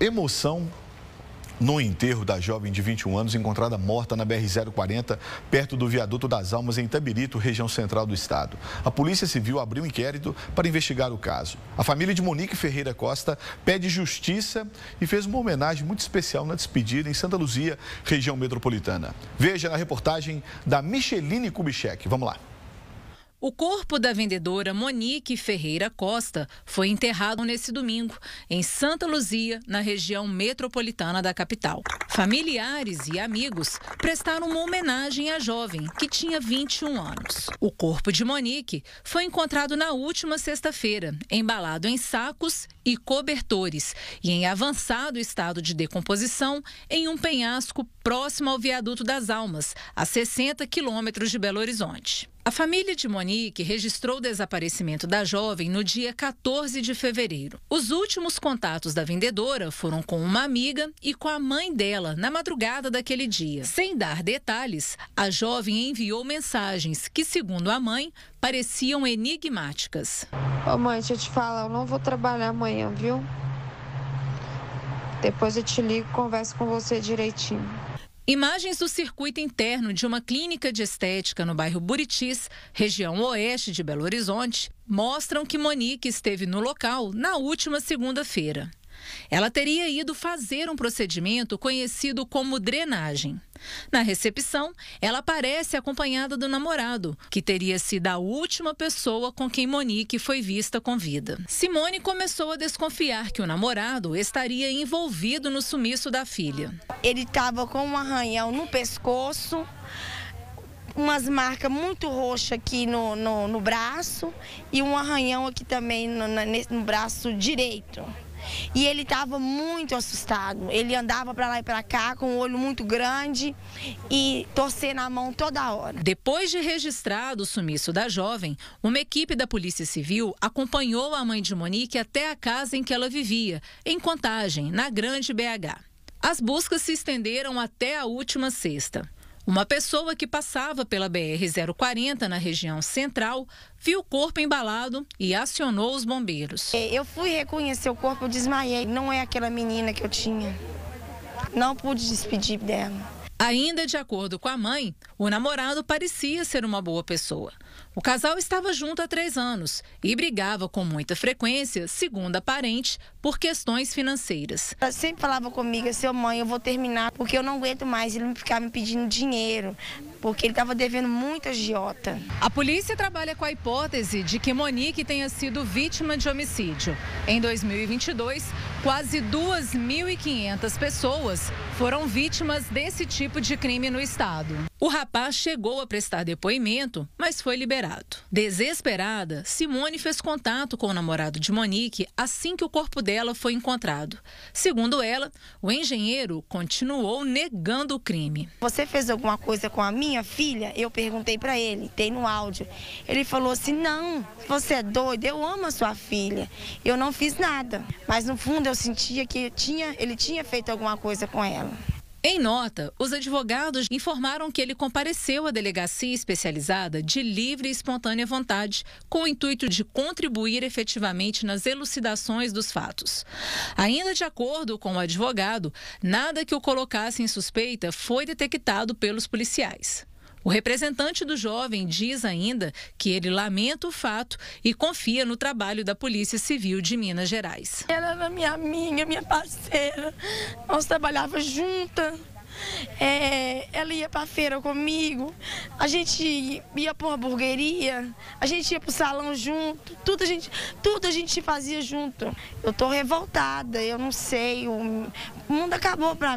Emoção no enterro da jovem de 21 anos encontrada morta na BR-040, perto do viaduto das Almas, em Itabirito, região central do estado. A Polícia Civil abriu um inquérito para investigar o caso. A família de Monique Ferreira Costa pede justiça e fez uma homenagem muito especial na despedida em Santa Luzia, região metropolitana. Veja na reportagem da Micheline Kubitschek. Vamos lá. O corpo da vendedora Monique Ferreira Costa foi enterrado nesse domingo, em Santa Luzia, na região metropolitana da capital. Familiares e amigos prestaram uma homenagem à jovem, que tinha 21 anos. O corpo de Monique foi encontrado na última sexta-feira, embalado em sacos e cobertores e em avançado estado de decomposição em um penhasco próximo ao viaduto das Almas, a 60 quilômetros de Belo Horizonte. A família de Monique registrou o desaparecimento da jovem no dia 14 de fevereiro. Os últimos contatos da vendedora foram com uma amiga e com a mãe dela dela na madrugada daquele dia. Sem dar detalhes, a jovem enviou mensagens que, segundo a mãe, pareciam enigmáticas. Ô mãe, deixa eu te falar, eu não vou trabalhar amanhã, viu? Depois eu te ligo, converso com você direitinho. Imagens do circuito interno de uma clínica de estética no bairro Buritis, região oeste de Belo Horizonte, mostram que Monique esteve no local na última segunda-feira. Ela teria ido fazer um procedimento conhecido como drenagem. Na recepção, ela aparece acompanhada do namorado, que teria sido a última pessoa com quem Monique foi vista com vida. Simone começou a desconfiar que o namorado estaria envolvido no sumiço da filha. Ele estava com um arranhão no pescoço, umas marcas muito roxas aqui no, no, no, braço e um arranhão aqui também no, no braço direito. E ele estava muito assustado. Ele andava para lá e para cá com o um olho muito grande e torcendo a mão toda hora. Depois de registrado o sumiço da jovem, uma equipe da Polícia Civil acompanhou a mãe de Monique até a casa em que ela vivia, em Contagem, na Grande BH. As buscas se estenderam até a última sexta. Uma pessoa que passava pela BR-040 na região central viu o corpo embalado e acionou os bombeiros. É, eu fui reconhecer o corpo, eu desmaiei. Não é aquela menina que eu tinha. Não pude despedir dela. Ainda de acordo com a mãe, o namorado parecia ser uma boa pessoa. O casal estava junto há três anos e brigava com muita frequência, segundo a parente, por questões financeiras. Ela sempre falava comigo, seu mãe, eu vou terminar porque eu não aguento mais ele ficar me pedindo dinheiro porque ele estava devendo muito agiota. A polícia trabalha com a hipótese de que Monique tenha sido vítima de homicídio. Em 2022, quase 2.500 pessoas foram vítimas desse tipo de crime no estado. O rapaz chegou a prestar depoimento, mas foi liberado. Desesperada, Simone fez contato com o namorado de Monique assim que o corpo dela foi encontrado. Segundo ela, o engenheiro continuou negando o crime. Você fez alguma coisa com a minha filha? Eu perguntei para ele, tem no áudio. Ele falou assim: "Não, você é doido, eu amo a sua filha. Eu não fiz nada". Mas no fundo eu sentia que tinha, ele tinha feito alguma coisa com ela. Em nota, os advogados informaram que ele compareceu à delegacia especializada de livre e espontânea vontade, com o intuito de contribuir efetivamente nas elucidações dos fatos. Ainda de acordo com o advogado, nada que o colocasse em suspeita foi detectado pelos policiais. O representante do jovem diz ainda que ele lamenta o fato e confia no trabalho da Polícia Civil de Minas Gerais. Ela era minha amiga, minha parceira. Nós trabalhávamos juntas. É, ela ia a feira comigo, a gente ia para uma hamburgueria, a gente ia para o salão junto, tudo a gente, tudo a gente fazia junto. Eu tô revoltada, eu não sei, o mundo acabou para mim.